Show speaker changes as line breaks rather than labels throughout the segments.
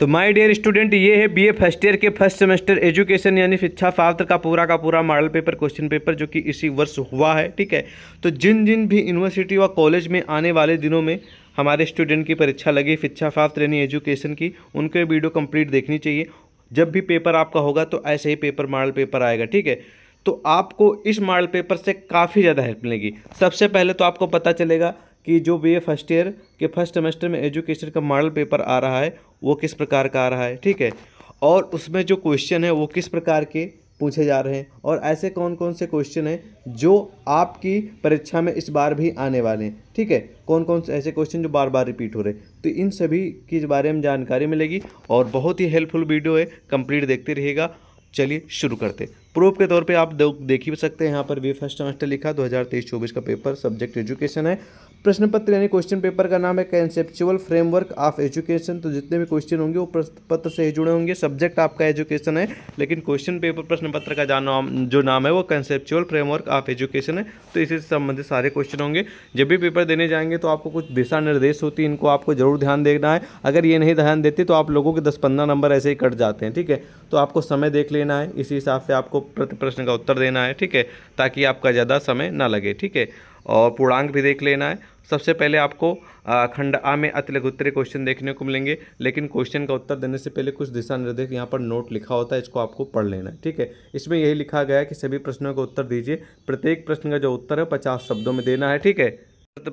तो my dear student ये है बीए फर्स्ट ईयर के फर्स्ट सेमेस्टर एजुकेशन यानी शिक्षा फात्र का पूरा का पूरा मॉडल पेपर क्वेश्चन पेपर जो कि इसी वर्ष हुआ है ठीक है तो जिन जिन भी यूनिवर्सिटी व कॉलेज में आने वाले दिनों में हमारे स्टूडेंट की परीक्षा लगी शिक्षा फात्र यानी एजुकेशन की उनके वीडियो कम्प्लीट देखनी चाहिए जब भी पेपर आपका होगा तो ऐसे ही पेपर मॉडल पेपर आएगा ठीक है तो आपको इस मॉडल पेपर से काफ़ी ज़्यादा हेल्प मिलेगी सबसे पहले तो आपको पता चलेगा कि जो बी ए फर्स्ट ईयर के फर्स्ट सेमेस्टर में एजुकेशन का मॉडल पेपर आ रहा है वो किस प्रकार का आ रहा है ठीक है और उसमें जो क्वेश्चन है वो किस प्रकार के पूछे जा रहे हैं और ऐसे कौन कौन से क्वेश्चन हैं जो आपकी परीक्षा में इस बार भी आने वाले हैं ठीक है कौन कौन से ऐसे क्वेश्चन जो बार बार रिपीट हो रहे हैं तो इन सभी के बारे में जानकारी मिलेगी और बहुत ही हेल्पफुल वीडियो है कंप्लीट देखते रहिएगा चलिए शुरू करते प्रूफ के तौर पे आप देख ही सकते हैं यहाँ पर वे फर्स्ट सेमेस्टर लिखा 2023-24 का पेपर सब्जेक्ट एजुकेशन है प्रश्न पत्र यानी क्वेश्चन पेपर का नाम है कंसेप्चुअल फ्रेमवर्क ऑफ एजुकेशन तो जितने भी क्वेश्चन होंगे वो प्रश्न पत्र से ही जुड़े होंगे सब्जेक्ट आपका एजुकेशन है लेकिन क्वेश्चन पेपर प्रश्न पत्र का जा जो नाम है वो कंसेप्चुअल फ्रेमवर्क ऑफ एजुकेशन है तो इसी से संबंधित सारे क्वेश्चन होंगे जब भी पेपर देने जाएंगे तो आपको कुछ दिशा निर्देश होती है इनको आपको जरूर ध्यान देना है अगर ये नहीं ध्यान देते तो आप लोगों के दस पंद्रह नंबर ऐसे ही कट जाते हैं ठीक है तो आपको समय देख लेना है इसी हिसाब से आपको प्रति प्रश्न का उत्तर देना है ठीक है ताकि आपका ज़्यादा समय ना लगे ठीक है और पूर्णांक भी देख लेना है सबसे पहले आपको खंड आ में अति अतिलघुत्तरीय क्वेश्चन देखने को मिलेंगे लेकिन क्वेश्चन का उत्तर देने से पहले कुछ दिशा निर्देश यहाँ पर नोट लिखा होता है इसको आपको पढ़ लेना है ठीक है इसमें यही लिखा गया है कि सभी प्रश्नों का उत्तर दीजिए प्रत्येक प्रश्न का जो उत्तर है पचास शब्दों में देना है ठीक है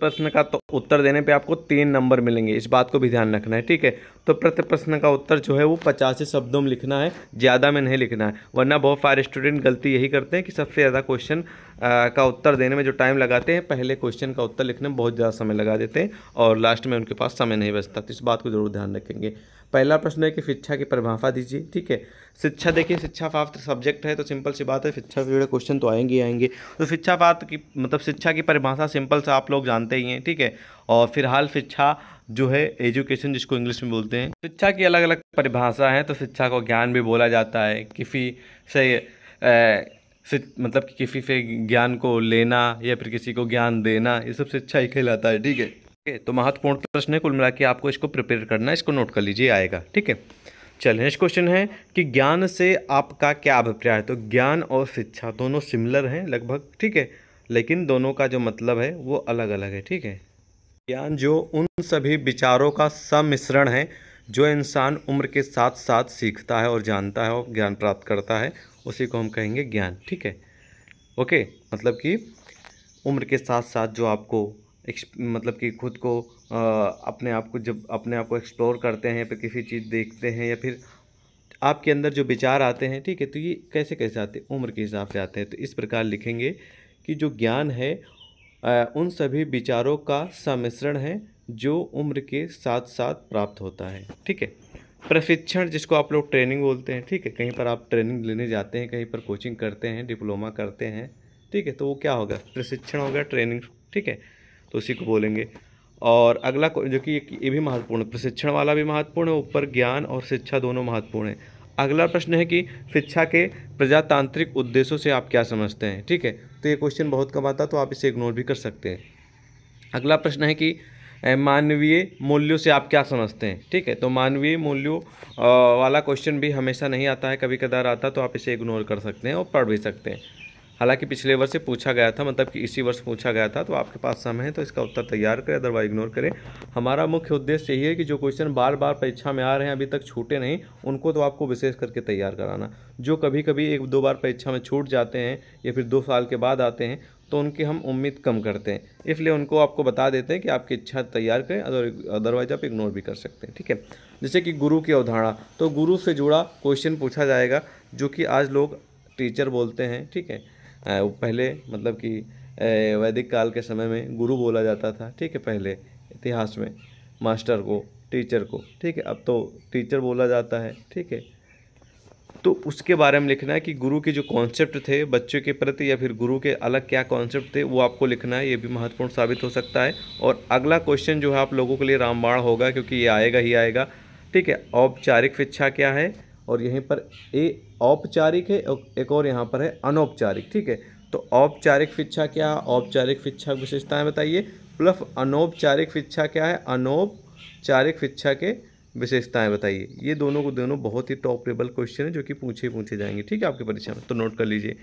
प्रश्न का तो उत्तर देने पे आपको तीन नंबर मिलेंगे इस बात को भी ध्यान रखना है ठीक है तो प्रति प्रश्न का उत्तर जो है वो पचासी शब्दों में लिखना है ज़्यादा में नहीं लिखना है वरना बहुत सारे स्टूडेंट गलती यही करते हैं कि सबसे ज़्यादा क्वेश्चन का उत्तर देने में जो टाइम लगाते हैं पहले क्वेश्चन का उत्तर लिखने में बहुत ज़्यादा समय लगा देते हैं और लास्ट में उनके पास समय नहीं बचता तो इस बात को जरूर ध्यान रखेंगे पहला प्रश्न है कि शिक्षा की परिभाषा दीजिए ठीक है शिक्षा देखिए शिक्षा पात्र सब्जेक्ट है तो सिंपल सी बात है शिक्षा से जुड़े क्वेश्चन तो आएंगे ही आएंगे तो शिक्षा पात्र की मतलब शिक्षा की परिभाषा सिंपल सा आप लोग जानते ही हैं ठीक है और फिलहाल शिक्षा जो है एजुकेशन जिसको इंग्लिश में बोलते हैं शिक्षा की अलग अलग परिभाषा है तो शिक्षा को ज्ञान भी बोला जाता है किसी से ए, मतलब कि किसी से ज्ञान को लेना या फिर किसी को ज्ञान देना ये सब शिक्षा ही कहलाता है ठीक है तो महत्वपूर्ण प्रश्न है कुल मिला के आपको इसको प्रिपेयर करना है इसको नोट कर लीजिए आएगा ठीक है चलिए नेक्स्ट क्वेश्चन है कि ज्ञान से आपका क्या अभिप्राय है तो ज्ञान और शिक्षा दोनों सिमिलर हैं लगभग ठीक है लेकिन दोनों का जो मतलब है वो अलग अलग है ठीक है ज्ञान जो उन सभी विचारों का सम्मिश्रण है जो इंसान उम्र के साथ साथ सीखता है और जानता है और ज्ञान प्राप्त करता है उसी को हम कहेंगे ज्ञान ठीक है ओके मतलब कि उम्र के साथ साथ जो आपको मतलब कि खुद को आ, अपने आप को जब अपने आप को एक्सप्लोर करते हैं फिर किसी चीज़ देखते हैं या फिर आपके अंदर जो विचार आते हैं ठीक है तो ये कैसे कैसे आते हैं उम्र के हिसाब से आते हैं तो इस प्रकार लिखेंगे कि जो ज्ञान है उन सभी विचारों का सम्मिश्रण है जो उम्र के साथ साथ प्राप्त होता है ठीक है प्रशिक्षण जिसको आप लोग ट्रेनिंग बोलते हैं ठीक है कहीं पर आप ट्रेनिंग लेने जाते हैं कहीं पर कोचिंग करते हैं डिप्लोमा करते हैं ठीक है तो वो क्या होगा प्रशिक्षण होगा ट्रेनिंग ठीक है तो उसी को बोलेंगे और अगला जो कि ये भी महत्वपूर्ण प्रशिक्षण वाला भी महत्वपूर्ण है ऊपर ज्ञान और शिक्षा दोनों महत्वपूर्ण है अगला प्रश्न है कि शिक्षा के प्रजातांत्रिक उद्देश्यों से आप क्या समझते हैं ठीक है तो ये क्वेश्चन बहुत कम आता तो आप इसे इग्नोर भी कर सकते हैं अगला प्रश्न है कि मानवीय मूल्यों से आप क्या समझते हैं ठीक है तो मानवीय मूल्यों वाला क्वेश्चन भी हमेशा नहीं आता है कभी कदार आता तो आप इसे इग्नोर कर सकते हैं और पढ़ भी सकते हैं हालांकि पिछले वर्ष से पूछा गया था मतलब कि इसी वर्ष पूछा गया था तो आपके पास समय है तो इसका उत्तर तैयार करें अदरवाइज इग्नोर करें हमारा मुख्य उद्देश्य यही है कि जो क्वेश्चन बार बार परीक्षा में आ रहे हैं अभी तक छूटे नहीं उनको तो आपको विशेष करके तैयार कराना जो कभी कभी एक दो बार परीक्षा में छूट जाते हैं या फिर दो साल के बाद आते हैं तो उनकी हम उम्मीद कम करते हैं इसलिए उनको आपको बता देते हैं कि आपकी इच्छा तैयार करें अदरवाइज आप इग्नोर भी कर सकते हैं ठीक है जैसे कि गुरु की अवधारणा तो गुरु से जुड़ा क्वेश्चन पूछा जाएगा जो कि आज लोग टीचर बोलते हैं ठीक है पहले मतलब कि वैदिक काल के समय में गुरु बोला जाता था ठीक है पहले इतिहास में मास्टर को टीचर को ठीक है अब तो टीचर बोला जाता है ठीक है तो उसके बारे में लिखना है कि गुरु के जो कॉन्सेप्ट थे बच्चों के प्रति या फिर गुरु के अलग क्या कॉन्सेप्ट थे वो आपको लिखना है ये भी महत्वपूर्ण साबित हो सकता है और अगला क्वेश्चन जो है आप लोगों के लिए रामबाण होगा क्योंकि ये आएगा ही आएगा ठीक है औपचारिक शिक्षा क्या है और यहीं पर ए औपचारिक है एक और यहाँ पर है अनौपचारिक ठीक है तो औपचारिक शिक्षा क्या औपचारिक शिक्षा विशेषताएँ बताइए प्लस अनौपचारिक शिक्षा क्या है अनौपचारिक शिक्षा के विशेषताएं बताइए ये दोनों को दोनों बहुत ही टॉप लेवल क्वेश्चन है जो कि पूछे पूछे जाएंगे ठीक है आपकी परीक्षा में तो नोट कर लीजिए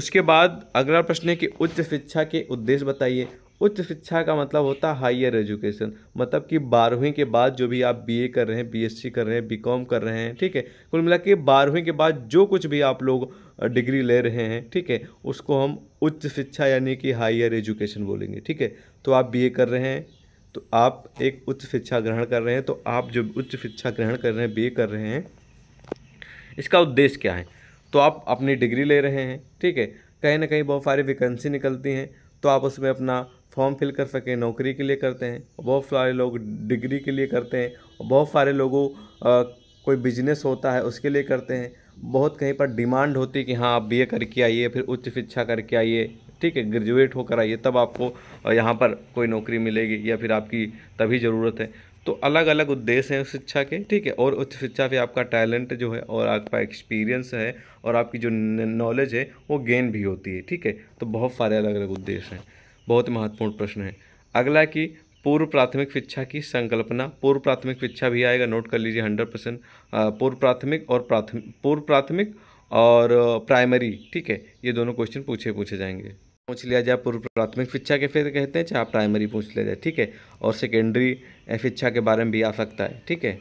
उसके बाद अगला प्रश्न है कि उच्च शिक्षा के उद्देश्य बताइए उच्च शिक्षा का मतलब होता है हायर एजुकेशन मतलब कि बारहवीं के बाद जो भी आप बीए कर रहे हैं बीएससी कर रहे हैं बीकॉम कर रहे हैं ठीक है कुल मिला के बारहवीं के बाद जो कुछ भी आप लोग डिग्री ले रहे हैं ठीक है उसको हम उच्च शिक्षा यानी कि हायर एजुकेशन बोलेंगे ठीक है तो आप बी कर रहे हैं तो आप एक उच्च शिक्षा ग्रहण कर रहे हैं तो आप जो उच्च शिक्षा ग्रहण कर रहे हैं बी कर रहे हैं इसका उद्देश्य क्या है तो आप अपनी डिग्री ले रहे हैं ठीक है कहीं ना कहीं बहुत सारी वैकेंसी निकलती हैं तो आप उसमें अपना फॉर्म फिल कर सकें नौकरी के लिए करते हैं बहुत सारे लोग डिग्री के लिए करते हैं बहुत सारे लोगों कोई बिजनेस होता है उसके लिए करते हैं बहुत कहीं पर डिमांड होती है कि हाँ आप बी करके आइए फिर उच्च शिक्षा करके आइए ठीक है ग्रेजुएट होकर आइए तब आपको यहाँ पर कोई नौकरी मिलेगी या फिर आपकी तभी ज़रूरत है तो अलग अलग उद्देश्य हैं शिक्षा के ठीक है और उच्च शिक्षा पर आपका टैलेंट जो है और आपका एक्सपीरियंस है और आपकी जो नॉलेज है वो गेन भी होती है ठीक है तो बहुत सारे अलग अलग उद्देश्य हैं बहुत महत्वपूर्ण प्रश्न है अगला कि पूर्व प्राथमिक शिक्षा की संकल्पना पूर्व प्राथमिक शिक्षा भी आएगा नोट कर लीजिए हंड्रेड परसेंट पूर्व प्राथमिक और प्राथमिक पूर्व प्राथमिक और प्राइमरी ठीक है ये दोनों क्वेश्चन पूछे पूछे जाएंगे पूछ लिया जाए पूर्व प्राथमिक शिक्षा के फिर कहते हैं चाहे प्राइमरी पूछ लिया जाए ठीक है और सेकेंडरी शिक्षा के बारे में भी आ सकता है ठीक है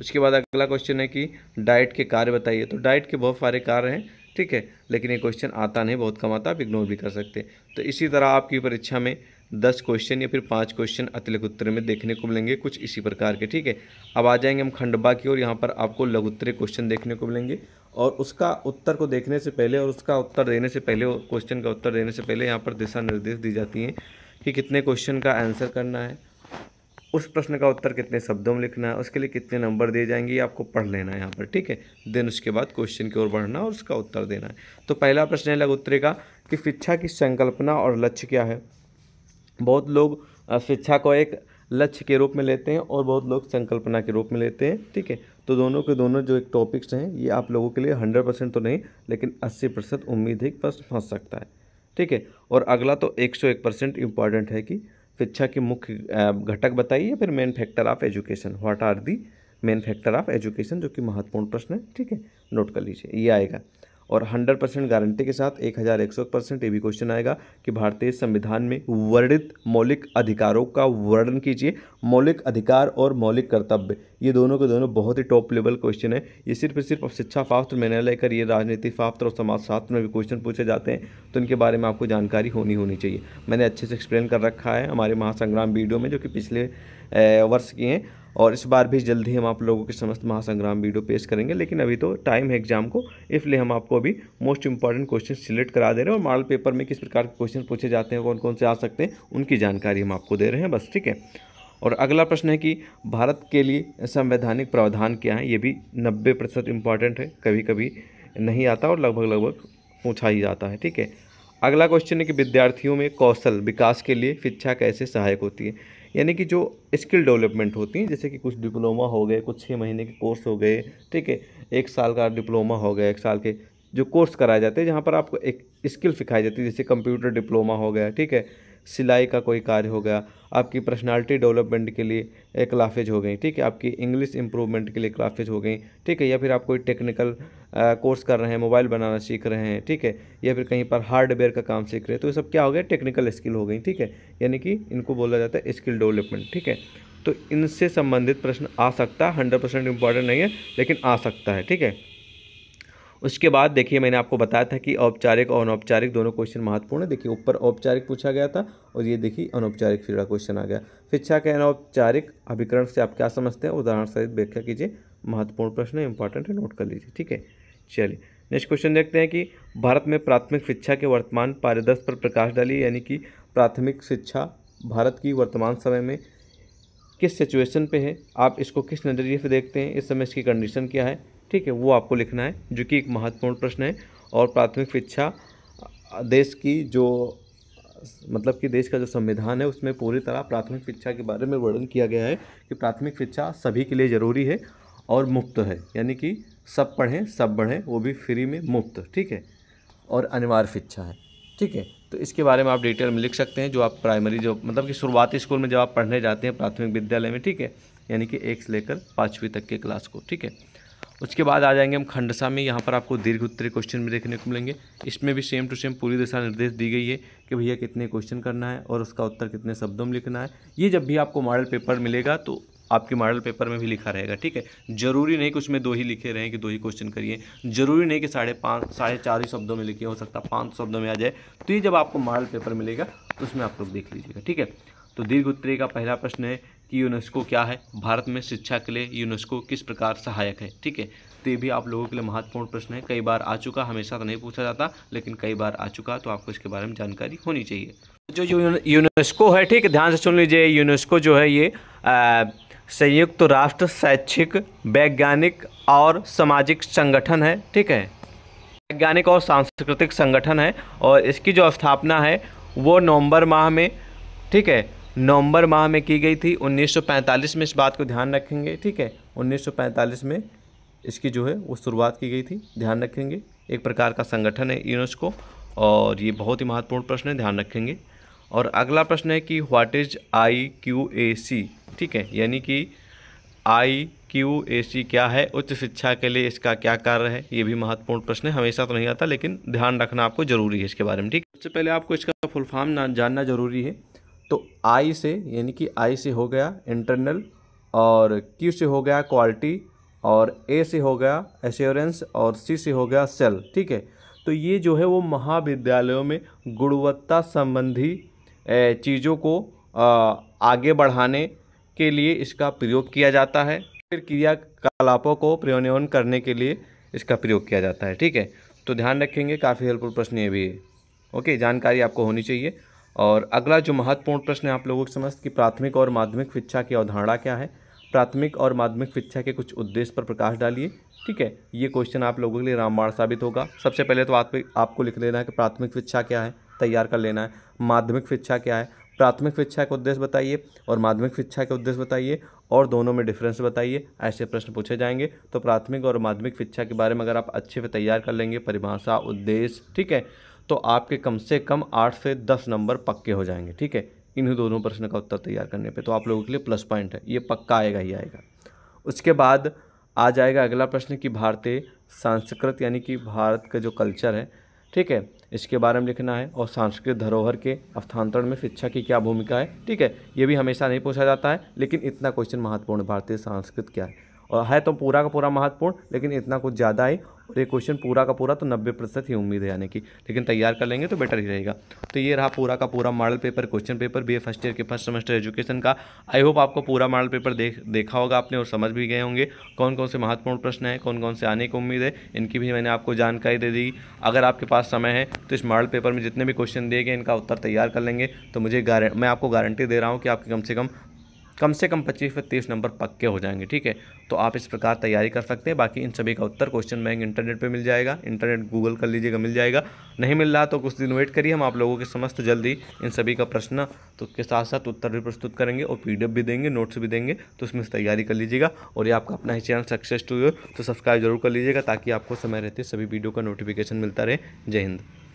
उसके बाद अगला क्वेश्चन है कि डाइट के कार्य बताइए तो डाइट के बहुत सारे कार्य हैं ठीक है लेकिन ये क्वेश्चन आता नहीं बहुत कम आता आप इग्नोर भी कर सकते तो इसी तरह आपकी परीक्षा में दस क्वेश्चन या फिर पाँच क्वेश्चन अतिलक उत्तर में देखने को मिलेंगे कुछ इसी प्रकार के ठीक है अब आ जाएंगे हम खंडबा की ओर यहाँ पर आपको उत्तरे क्वेश्चन देखने को मिलेंगे और उसका उत्तर को देखने से पहले और उसका उत्तर देने से पहले क्वेश्चन का उत्तर देने से पहले यहाँ पर दिशा निर्देश दी जाती हैं कि कितने क्वेश्चन का आंसर करना है उस प्रश्न का उत्तर कितने शब्दों में लिखना है उसके लिए कितने नंबर दिए जाएंगे ये आपको पढ़ लेना है यहाँ पर ठीक है देन उसके बाद क्वेश्चन की ओर बढ़ना और उसका उत्तर देना है तो पहला प्रश्न है उत्तरी का कि शिक्षा की संकल्पना और लक्ष्य क्या है बहुत लोग शिक्षा को एक लक्ष्य के रूप में लेते हैं और बहुत लोग संकल्पना के रूप में लेते हैं ठीक है तो दोनों के दोनों जो एक टॉपिक्स हैं ये आप लोगों के लिए हंड्रेड परसेंट तो नहीं लेकिन अस्सी परसेंट उम्मीद है कि प्रश्न फंस सकता है ठीक है और अगला तो एक सौ एक परसेंट इम्पॉर्टेंट है कि शिक्षा के मुख्य घटक बताइए फिर main factor of education what are the main factor of education जो कि महत्वपूर्ण प्रश्न है ठीक है नोट कर लीजिए ये आएगा और 100 परसेंट गारंटी के साथ एक हज़ार एक सौ परसेंट ये भी क्वेश्चन आएगा कि भारतीय संविधान में वर्णित मौलिक अधिकारों का वर्णन कीजिए मौलिक अधिकार और मौलिक कर्तव्य ये दोनों के दोनों बहुत ही टॉप लेवल क्वेश्चन है ये सिर्फ सिर्फ शिक्षा फास्त्र में न लेकर ये राजनीति फास्त्र और समाजशास्त्र में भी क्वेश्चन पूछे जाते हैं तो इनके बारे में आपको जानकारी होनी होनी चाहिए मैंने अच्छे से एक्सप्लेन कर रखा है हमारे महासंग्राम वीडियो में जो कि पिछले वर्ष की हैं और इस बार भी जल्दी हम आप लोगों के समस्त महासंग्राम वीडियो पेश करेंगे लेकिन अभी तो टाइम है एग्जाम को इसलिए हम आपको अभी मोस्ट इंपॉर्टेंट क्वेश्चन सिलेक्ट करा दे रहे हैं और मॉडल पेपर में किस प्रकार के क्वेश्चन पूछे जाते हैं कौन कौन से आ सकते हैं उनकी जानकारी हम आपको दे रहे हैं बस ठीक है और अगला प्रश्न है कि भारत के लिए संवैधानिक प्रावधान क्या है ये भी नब्बे प्रतिशत इम्पॉर्टेंट है कभी कभी नहीं आता और लगभग लगभग पूछा ही जाता है ठीक है अगला क्वेश्चन है कि विद्यार्थियों में कौशल विकास के लिए शिक्षा कैसे सहायक होती है यानी कि जो स्किल डेवलपमेंट होती हैं जैसे कि कुछ डिप्लोमा हो गए कुछ छः महीने के कोर्स हो गए ठीक है एक साल का डिप्लोमा हो गया एक साल के जो कोर्स कराए जाते हैं जहाँ पर आपको एक स्किल सिखाई जाती है जैसे कंप्यूटर डिप्लोमा हो गया ठीक है सिलाई का कोई कार्य हो गया आपकी पर्सनालिटी डेवलपमेंट के लिए क्लाफेज हो गई ठीक है आपकी इंग्लिश इंप्रूवमेंट के लिए क्लाफेज हो गई ठीक है या फिर आप कोई टेक्निकल कोर्स कर रहे हैं मोबाइल बनाना सीख रहे हैं ठीक है या फिर कहीं पर हार्डवेयर का काम सीख रहे हैं तो ये सब क्या हो गया टेक्निकल स्किल हो गई ठीक है यानी कि इनको बोला जाता है स्किल डेवलपमेंट ठीक है तो इनसे संबंधित प्रश्न आ सकता है हंड्रेड परसेंट इंपॉर्टेंट नहीं है लेकिन आ सकता है ठीक है उसके बाद देखिए मैंने आपको बताया था कि औपचारिक और अनौपचारिक दोनों क्वेश्चन महत्वपूर्ण है देखिए ऊपर औपचारिक पूछा गया था और ये देखिए अनौपचारिक फिर क्वेश्चन आ गया शिक्षा के अनौपचारिक अभिकरण से आप क्या समझते हैं उदाहरण सहित व्याख्या कीजिए महत्वपूर्ण प्रश्न है इंपॉर्टेंट है नोट कर लीजिए ठीक है चलिए नेक्स्ट क्वेश्चन देखते हैं कि भारत में प्राथमिक शिक्षा के वर्तमान पारदर्श पर प्रकाश डालिए यानी कि प्राथमिक शिक्षा भारत की वर्तमान समय में किस सिचुएशन पे है आप इसको किस नज़रिए से देखते हैं इस समय इसकी कंडीशन क्या है ठीक है वो आपको लिखना है जो कि एक महत्वपूर्ण प्रश्न है और प्राथमिक शिक्षा देश की जो मतलब कि देश का जो संविधान है उसमें पूरी तरह प्राथमिक शिक्षा के बारे में वर्णन किया गया है कि प्राथमिक शिक्षा सभी के लिए ज़रूरी है और मुफ्त है यानी कि सब पढ़ें सब बढ़ें वो भी फ्री में मुफ्त ठीक है और अनिवार्य शिक्षा है ठीक है तो इसके बारे में आप डिटेल में लिख सकते हैं जो आप प्राइमरी जो मतलब कि शुरुआती स्कूल में जब आप पढ़ने जाते हैं प्राथमिक विद्यालय में ठीक है यानी कि एक से लेकर पाँचवीं तक के क्लास को ठीक है उसके बाद आ जाएंगे हम खंडसा में यहाँ पर आपको दीर्घ उत्तरीय क्वेश्चन भी देखने को मिलेंगे इसमें भी सेम टू सेम पूरी दिशा निर्देश दी गई है कि भैया कितने क्वेश्चन करना है और उसका उत्तर कितने शब्दों में लिखना है ये जब भी आपको मॉडल पेपर मिलेगा तो आपके मॉडल पेपर में भी लिखा रहेगा ठीक है जरूरी नहीं कि उसमें दो ही लिखे रहें कि दो ही क्वेश्चन करिए जरूरी नहीं कि साढ़े पाँच साढ़े चार ही शब्दों में लिखे हो सकता है पाँच शब्दों में आ जाए तो ये जब आपको मॉडल पेपर मिलेगा तो उसमें आप लोग देख लीजिएगा ठीक है तो दीर्घ उत्तरी का पहला प्रश्न है कि यूनेस्को क्या है भारत में शिक्षा के लिए यूनेस्को किस प्रकार सहायक है ठीक है तो ये भी आप लोगों के लिए महत्वपूर्ण प्रश्न है कई बार आ चुका हमेशा तो नहीं पूछा जाता लेकिन कई बार आ चुका तो आपको इसके बारे में जानकारी होनी चाहिए जो यूनेस्को है ठीक है ध्यान से सुन लीजिए यूनेस्को जो है ये संयुक्त तो राष्ट्र शैक्षिक वैज्ञानिक और सामाजिक संगठन है ठीक है वैज्ञानिक और सांस्कृतिक संगठन है और इसकी जो स्थापना है वो नवंबर माह में ठीक है नवंबर माह में की गई थी 1945 में इस बात को ध्यान रखेंगे ठीक है 1945 में इसकी जो है वो शुरुआत की गई थी ध्यान रखेंगे एक प्रकार का संगठन है यूनेस्को और ये बहुत ही महत्वपूर्ण प्रश्न है ध्यान रखेंगे और अगला प्रश्न है कि what is I Q A C ठीक है यानी कि आई क्यू ए सी क्या है उच्च शिक्षा के लिए इसका क्या कार्य है ये भी महत्वपूर्ण प्रश्न है हमेशा तो नहीं आता लेकिन ध्यान रखना आपको जरूरी है इसके बारे में ठीक सबसे पहले आपको इसका फुल फॉर्म जानना जरूरी है तो आई से यानी कि आई से हो गया इंटरनल और क्यू से हो गया क्वालिटी और ए से हो गया एश्योरेंस और सी से हो गया सेल ठीक है तो ये जो है वो महाविद्यालयों में गुणवत्ता संबंधी चीज़ों को आगे बढ़ाने के लिए इसका प्रयोग किया जाता है फिर क्रियाकलापों को प्रयोन्यन करने के लिए इसका प्रयोग किया जाता है ठीक है तो ध्यान रखेंगे काफ़ी हेल्पफुल प्रश्न ये भी है ओके जानकारी आपको होनी चाहिए और अगला जो महत्वपूर्ण प्रश्न है आप लोगों के समस्त कि प्राथमिक और माध्यमिक शिक्षा की अवधारणा क्या है प्राथमिक और माध्यमिक शिक्षा के कुछ उद्देश्य पर प्रकाश डालिए ठीक है ये क्वेश्चन आप लोगों के लिए रामबाण साबित होगा सबसे पहले तो आप आपको लिख लेना है कि प्राथमिक शिक्षा क्या है तैयार कर लेना है माध्यमिक शिक्षा क्या है प्राथमिक शिक्षा का उद्देश्य बताइए और माध्यमिक शिक्षा के उद्देश्य बताइए और दोनों में डिफरेंस बताइए ऐसे प्रश्न पूछे जाएंगे तो प्राथमिक और माध्यमिक शिक्षा के बारे में अगर आप अच्छे से तैयार कर लेंगे परिभाषा उद्देश्य ठीक है तो आपके कम से कम आठ से दस नंबर पक्के हो जाएंगे ठीक है इन्हीं दोनों प्रश्न का उत्तर तैयार करने पे तो आप लोगों के लिए प्लस पॉइंट है ये पक्का आएगा ही आएगा उसके बाद आ जाएगा अगला प्रश्न कि भारतीय सांस्कृत यानी कि भारत का जो कल्चर है ठीक है इसके बारे में लिखना है और सांस्कृतिक धरोहर के अवस्थान्तरण में शिक्षा की क्या भूमिका है ठीक है ये भी हमेशा नहीं पूछा जाता है लेकिन इतना क्वेश्चन महत्वपूर्ण भारतीय सांस्कृत क्या है और है तो पूरा का पूरा महत्वपूर्ण लेकिन इतना कुछ ज़्यादा है और ये क्वेश्चन पूरा का पूरा तो नब्बे प्रतिशत ही उम्मीद है यानी कि लेकिन तैयार कर लेंगे तो बेटर ही रहेगा तो ये रहा पूरा का पूरा model paper question paper B first year के फर्स्ट सेमेस्टर एजुकेशन का आई होप आपको पूरा मॉडल पेपर देख देखा होगा आपने और समझ भी गए होंगे कौन कौन से महत्वपूर्ण प्रश्न हैं कौन कौन से आने की उम्मीद है इनकी भी मैंने आपको जानकारी दे दी अगर आपके पास समय है तो इस मॉडल पेपर में जितने भी क्वेश्चन दिए गए इनका उत्तर तैयार कर लेंगे तो मुझे मैं आपको गारंटी दे रहा हूँ कि आपके कम से कम कम से कम पच्चीस व तीस नंबर पक्के हो जाएंगे ठीक है तो आप इस प्रकार तैयारी कर सकते हैं बाकी इन सभी का उत्तर क्वेश्चन बैंक इंटरनेट पर मिल जाएगा इंटरनेट गूगल कर लीजिएगा मिल जाएगा नहीं मिल रहा तो कुछ दिन वेट करिए हम आप लोगों के समस्त जल्दी इन सभी का प्रश्न तो के साथ साथ उत्तर भी प्रस्तुत करेंगे और पी भी देंगे नोट्स भी देंगे तो उसमें तैयारी कर लीजिएगा और ये आपका अपना ही चैनल सक्सेस टू तो सब्सक्राइब जरूर कर लीजिएगा ताकि आपको समय रहते सभी वीडियो का नोटिफिकेशन मिलता रहे जय हिंद